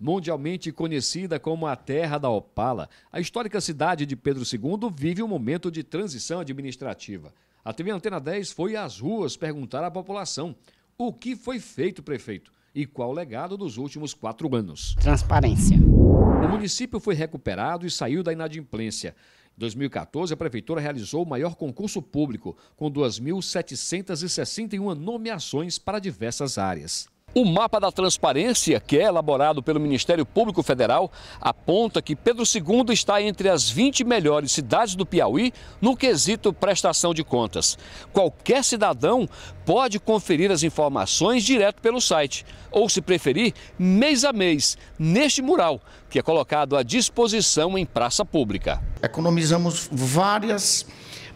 Mundialmente conhecida como a Terra da Opala, a histórica cidade de Pedro II vive um momento de transição administrativa. A TV Antena 10 foi às ruas perguntar à população o que foi feito, prefeito, e qual o legado dos últimos quatro anos. Transparência. O município foi recuperado e saiu da inadimplência. Em 2014, a prefeitura realizou o maior concurso público, com 2.761 nomeações para diversas áreas. O mapa da transparência, que é elaborado pelo Ministério Público Federal, aponta que Pedro II está entre as 20 melhores cidades do Piauí no quesito prestação de contas. Qualquer cidadão pode conferir as informações direto pelo site, ou se preferir, mês a mês, neste mural, que é colocado à disposição em praça pública. Economizamos várias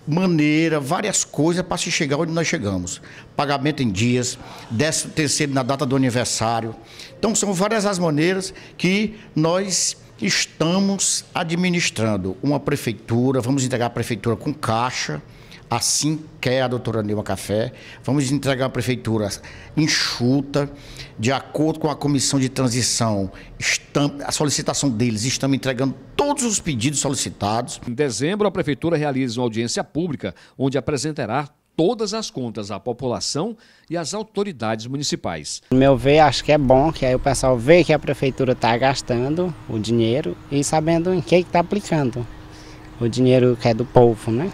maneira, várias coisas para se chegar onde nós chegamos. Pagamento em dias, décimo terceiro na data do aniversário. Então são várias as maneiras que nós estamos administrando uma prefeitura, vamos entregar a prefeitura com caixa, assim quer a doutora Nilma Café, vamos entregar a prefeitura enxuta, de acordo com a comissão de transição, estamos, a solicitação deles, estamos entregando todos os pedidos solicitados. Em dezembro, a Prefeitura realiza uma audiência pública onde apresentará todas as contas à população e às autoridades municipais. No meu ver, acho que é bom que aí o pessoal vê que a prefeitura está gastando o dinheiro e sabendo em que está aplicando o dinheiro que é do povo, né?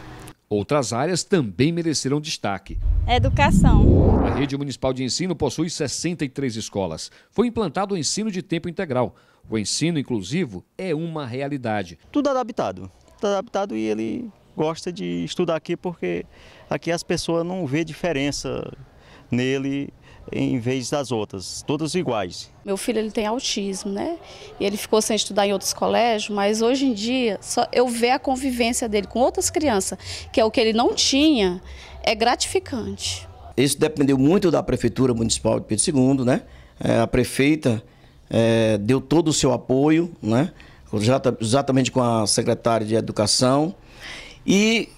Outras áreas também mereceram destaque. Educação. A rede municipal de ensino possui 63 escolas. Foi implantado o ensino de tempo integral. O ensino inclusivo é uma realidade. Tudo adaptado. Tudo adaptado e ele gosta de estudar aqui porque aqui as pessoas não vê diferença nele em vez das outras, todas iguais. Meu filho ele tem autismo, né? E ele ficou sem estudar em outros colégios, mas hoje em dia só eu ver a convivência dele com outras crianças, que é o que ele não tinha, é gratificante. Isso dependeu muito da Prefeitura Municipal de Pedro II, né? É, a prefeita é, deu todo o seu apoio, né? exatamente com a secretária de Educação. E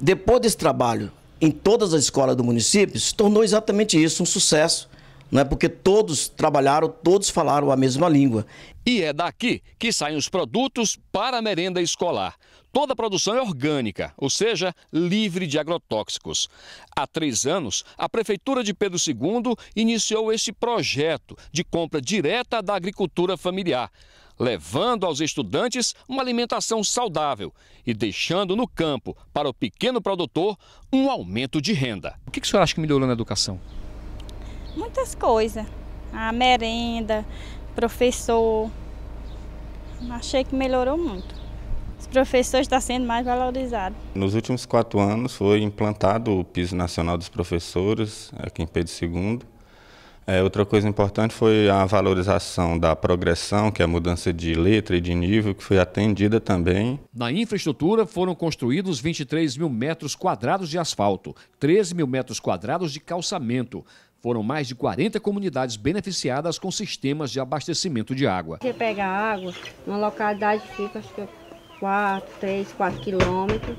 depois desse trabalho em todas as escolas do município, se tornou exatamente isso, um sucesso. Não é porque todos trabalharam, todos falaram a mesma língua. E é daqui que saem os produtos para a merenda escolar. Toda a produção é orgânica, ou seja, livre de agrotóxicos. Há três anos, a Prefeitura de Pedro II iniciou este projeto de compra direta da agricultura familiar, levando aos estudantes uma alimentação saudável e deixando no campo, para o pequeno produtor, um aumento de renda. O que o senhor acha que melhorou na educação? muitas coisas. A merenda, professor. Achei que melhorou muito. Os professores estão tá sendo mais valorizados. Nos últimos quatro anos foi implantado o piso nacional dos professores aqui em Pedro II. É, outra coisa importante foi a valorização da progressão, que é a mudança de letra e de nível, que foi atendida também. Na infraestrutura foram construídos 23 mil metros quadrados de asfalto, 13 mil metros quadrados de calçamento, foram mais de 40 comunidades beneficiadas com sistemas de abastecimento de água. Você pega água, uma localidade fica acho que 4, 3, 4 quilômetros.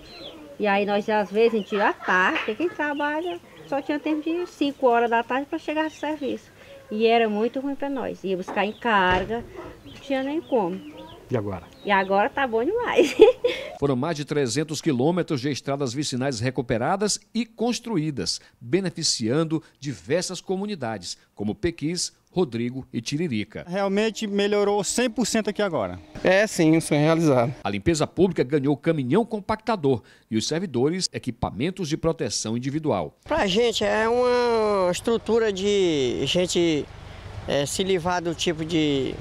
E aí nós às vezes a gente à tarde, quem trabalha só tinha tempo de 5 horas da tarde para chegar ao serviço. E era muito ruim para nós. Ia buscar em carga, não tinha nem como. E agora? E agora tá bom demais. Foram mais de 300 quilômetros de estradas vicinais recuperadas e construídas, beneficiando diversas comunidades, como Pequis, Rodrigo e Tiririca. Realmente melhorou 100% aqui agora. É sim, isso é realizado. A limpeza pública ganhou caminhão compactador e os servidores equipamentos de proteção individual. Para a gente é uma estrutura de gente é, se livrar do tipo de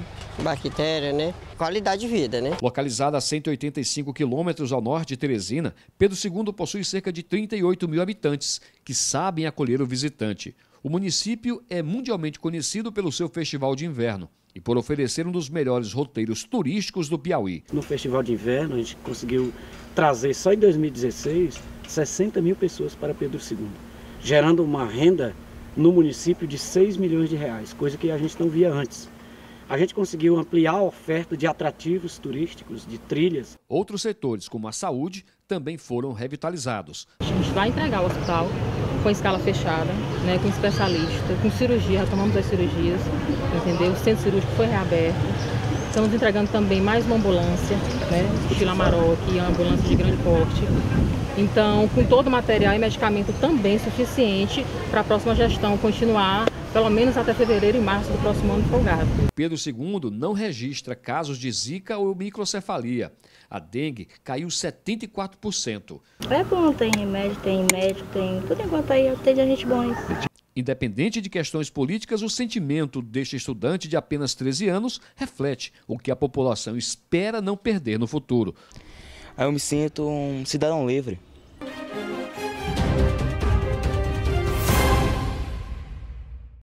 bactéria, né? qualidade de vida, né? Localizada a 185 quilômetros ao norte de Teresina, Pedro II possui cerca de 38 mil habitantes que sabem acolher o visitante. O município é mundialmente conhecido pelo seu festival de inverno e por oferecer um dos melhores roteiros turísticos do Piauí. No festival de inverno, a gente conseguiu trazer só em 2016 60 mil pessoas para Pedro II, gerando uma renda no município de 6 milhões de reais, coisa que a gente não via antes a gente conseguiu ampliar a oferta de atrativos turísticos, de trilhas. Outros setores, como a saúde, também foram revitalizados. A gente vai entregar o hospital com escala fechada, né, com especialista, com cirurgia, Tomamos as cirurgias, entendeu? O centro cirúrgico foi reaberto. Estamos entregando também mais uma ambulância, né, estilo Amarok, ambulância de grande porte, então, com todo o material e medicamento também suficiente para a próxima gestão continuar, pelo menos até fevereiro e março do próximo ano folgado. Pedro II não registra casos de zika ou microcefalia. A dengue caiu 74%. É bom, tem remédio, tem médico, tem tudo enquanto aí tem a gente bom. Independente de questões políticas, o sentimento deste estudante de apenas 13 anos reflete o que a população espera não perder no futuro. Aí eu me sinto um cidadão livre.